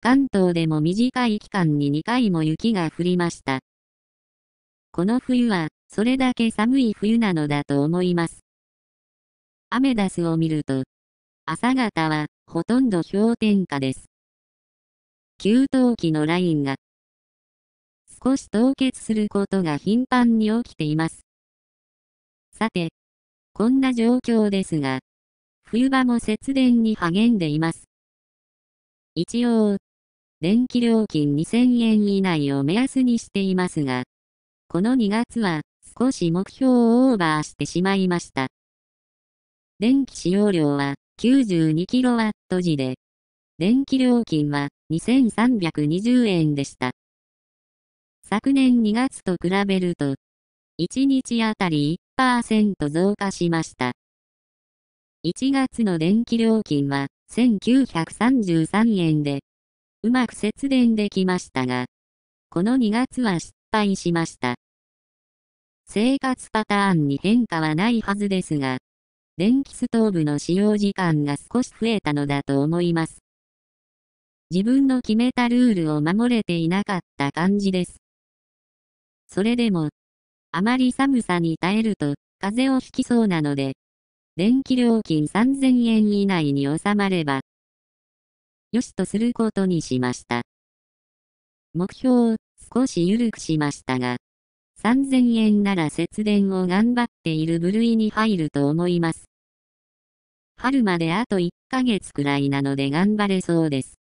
関東でも短い期間に2回も雪が降りました。この冬は、それだけ寒い冬なのだと思います。アメダスを見ると、朝方は、ほとんど氷点下です。給湯器のラインが、少し凍結することが頻繁に起きています。さて、こんな状況ですが、冬場も節電に励んでいます。一応、電気料金2000円以内を目安にしていますが、この2月は少し目標をオーバーしてしまいました。電気使用量は 92kW 時で、電気料金は2320円でした。昨年2月と比べると、1日あたり1%増加しました。1月の電気料金は1933円で、うまく節電できましたが、この2月は失敗しました。生活パターンに変化はないはずですが、電気ストーブの使用時間が少し増えたのだと思います。自分の決めたルールを守れていなかった感じです。それでも、あまり寒さに耐えると、風邪をひきそうなので、電気料金3000円以内に収まれば、良しとすることにしました。目標を少し緩くしましたが、3000円なら節電を頑張っている部類に入ると思います。春まであと1ヶ月くらいなので頑張れそうです。